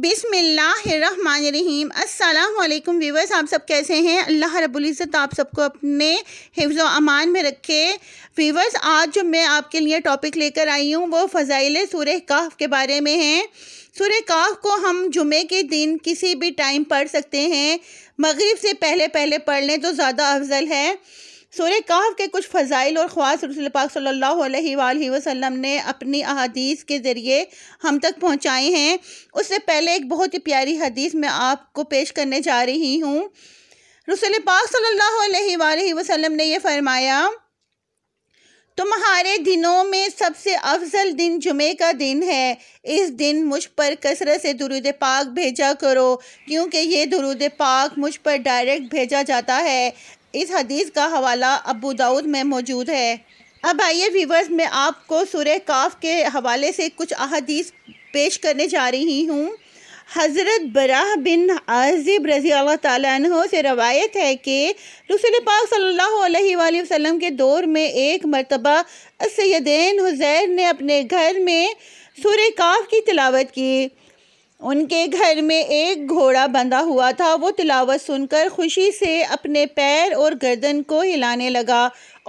बिसमीम अल्लाम वीवर्स आप सब कैसे हैं अल्लाह रबुल्ज़त आप सबको अपने हिफ्ज़ अमान में रखे वीवर्स आज जो मैं आपके लिए टॉपिक लेकर आई हूँ वो फ़ज़ाइल सूर्य काफ के बारे में हैं सूर्य काफ को हम जुमे के दिन किसी भी टाइम पढ़ सकते हैं मगरब से पहले पहले पढ़ लें तो ज़्यादा अफजल है सूर्य काफ के कुछ फ़जाइल और ख़्वास रसूल पाक सल्लल्लाहु अलैहि वसल्लम ने अपनी अहादीस के ज़रिए हम तक पहुँचाए हैं उससे पहले एक बहुत ही प्यारी हदीस मैं आपको पेश करने जा रही हूँ रसूल पाक सल्लल्लाहु अलैहि वसल्लम ने यह फ़रमाया तुम्हारे दिनों में सबसे अफजल दिन जुमे का दिन है इस दिन मुझ पर कसरत से दरूद पाक भेजा करो क्योंकि ये दरुद पाक मुझ पर डायरेक्ट भेजा जाता है इस हदीस का हवाला अबू दाऊद में मौजूद है अब आइए व्यूवर्स मैं आपको सुरह काफ के हवाले से कुछ अहदीस पेश करने जा रही हूँ हज़रत बराह बिन आजिब रज़ी अल्लाह तह से रवायत है कि रसूल पाक सल्लल्लाहु अलैहि वसल्लम के दौर में एक मरतबा सैदैन हुज़ैर ने अपने घर में सुर काफ की तलावत की उनके घर में एक घोड़ा बंधा हुआ था वो तिलावत सुनकर खुशी से अपने पैर और गर्दन को हिलाने लगा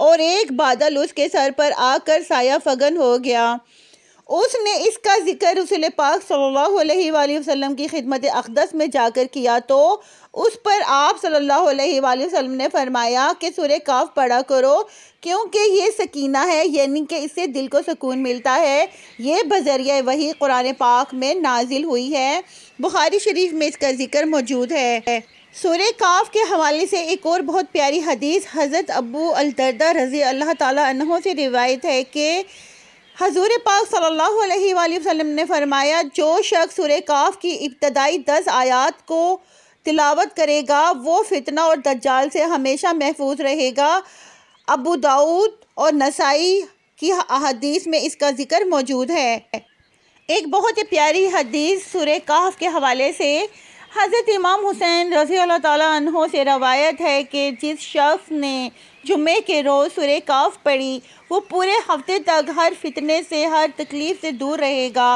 और एक बादल उसके सर पर आकर साया फगन हो गया उसने इसका जिक्र रसूल पाक सल्लल्लाहु अलैहि वसल्लम की खिदमत अकदस में जाकर किया तो उस पर आप सल्लल्लाहु अलैहि वसल्लम ने फरमाया कि सूर्य काफ पढ़ा करो क्योंकि ये सकीना है यानी कि इससे दिल को सुकून मिलता है ये बजरिया वही कुरान पाक में नाजिल हुई है बुखारी शरीफ में इसका जिक्र मौजूद है सूर्य काफ के हवाले से एक और बहुत प्यारी हदीस हज़रत अबू अलदरदा रज़ी अल्लाह तहों से रिवायत है कि हजूर पाक सल्लल्लाहु अलैहि वसल्लम ने फरमाया जो शख्स सुर काफ की इब्तदाई दस आयात को तिलावत करेगा वो फितना और दज्जाल से हमेशा महफूज रहेगा अबू दाऊद और नसाई की अहदीस में इसका ज़िक्र मौजूद है एक बहुत ही प्यारी हदीस सूर्य काफ के हवाले से हज़रत इमाम हुसैन रज़ी तहों से रवायत है कि जिस शख्स ने जुमे के रोज़ सुर काफ पढ़ी वो पूरे हफ्ते तक हर फितने से हर तकलीफ़ से दूर रहेगा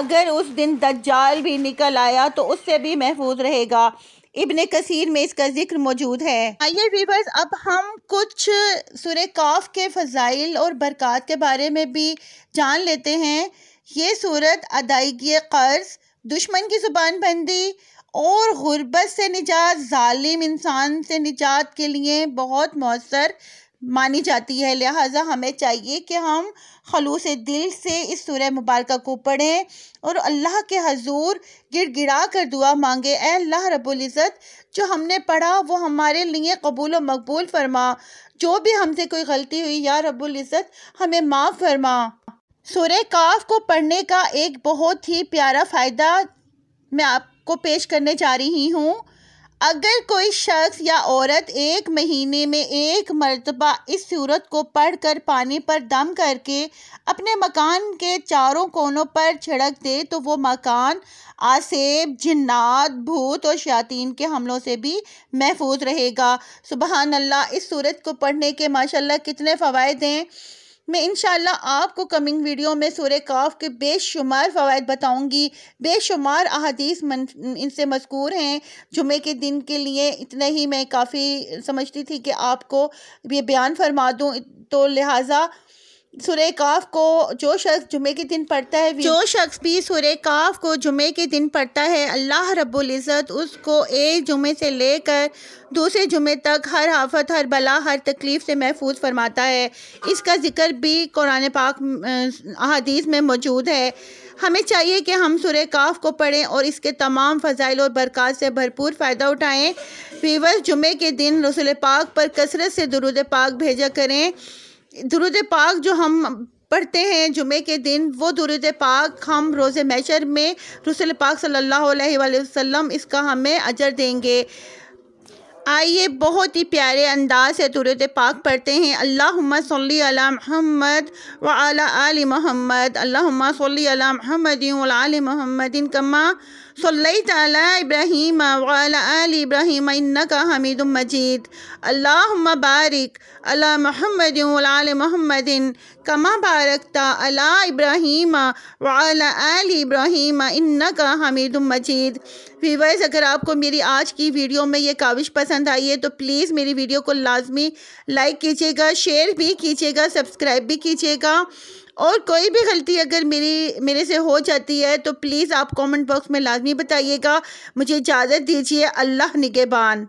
अगर उस दिन दज्जाल भी निकल आया तो उससे भी महफूज रहेगा इब्ने कसीर में इसका जिक्र मौजूद है आइए वीवर्स अब हम कुछ सुर काफ के फ़जाइल और बरक़ात के बारे में भी जान लेते हैं ये सूरत अदायगी कर्ज़ दुश्मन की ज़ुबान बंदी और गुरबत से निजात ालिम इंसान से निजात के लिए बहुत मौसर मानी जाती है लिहाजा हमें चाहिए कि हम खलूस दिल से इस सूर्य मुबारक को पढ़ें और अल्लाह के हजूर गिड़ गिड़ा कर दुआ मांगे अल्लाह रबुल्ज़त जो हमने पढ़ा वो हमारे लिए कबूल व मकबूल फरमा जो भी हमसे कोई गलती हुई या रबुल्ज़त हमें माफ़ फरमा सूर्य काफ को पढ़ने का एक बहुत ही प्यारा फ़ायदा मैं आप को पेश करने जा रही हूँ अगर कोई शख्स या औरत एक महीने में एक मरतबा इस सूरत को पढ़कर पानी पर दम करके अपने मकान के चारों कोनों पर छिड़क दे तो वो मकान आसेब जिन्नात भूत और शयातीन के हमलों से भी महफूज रहेगा सुबहानल्ला अल्लाह इस सूरत को पढ़ने के माशाल्लाह कितने फ़वाद हैं मैं इन आपको कमिंग वीडियो में सूर काफ के बेशुमार फ़वाद बताऊँगी बेशुमार मन इनसे मशकूर हैं जुमे के दिन के लिए इतना ही मैं काफ़ी समझती थी कि आपको ये बयान फरमा दूँ तो लिहाजा सुरे काफ को जो शख्स जुमे के दिन पढ़ता है जो शख्स भी सुरे काफ को जुमे के दिन पढ़ता है अल्लाह इज़्ज़त उसको एक जुमे से लेकर दूसरे जुमे तक हर आफत हर भला हर तकलीफ़ से महफूज फरमाता है इसका जिक्र भी कुरान पाक अहादीस में मौजूद है हमें चाहिए कि हम सुरे काफ को पढ़ें और इसके तमाम फ़जाइल और बरक़ात से भरपूर फ़ायदा उठाएँ फीवर जुमे के दिन रसुल पाक पर कसरत से दरुद पाक भेजा करें दुरुद पाक जो हम पढ़ते हैं जुमे के दिन वो दुरुद पाक हम रोज़ मैशर में रसूल पाक सल्लल्लाहु अलैहि वसल्लम इसका हमें अजर देंगे आइए बहुत ही प्यारे अंदाज से दुरुद पाक पढ़ते हैं अल्लाहुम्मा सल्ली अला महमद व अला आल महमद अल्लाहुम्मा सल्ली अला महमद आल महमदिन कमा इब्राहिम वाल इब्राहिम इन्नका हमीद मजीद अल्लाह बारिक अला महमद वाल महमदिन कमा बारकता अला इब्राहिम वाल इब्राहिम का हमीद मजीद व्यूवर्स अगर आपको मेरी आज की वीडियो में ये काविश पसंद आई है तो प्लीज़ मेरी वीडियो को लाजमी लाइक कीजिएगा शेयर भी कीजिएगा सब्सक्राइब भी कीजिएगा और कोई भी गलती अगर मेरी मेरे से हो जाती है तो प्लीज़ आप कमेंट बॉक्स में लाजमी बताइएगा मुझे इजाज़त दीजिए अल्लाह निगेबान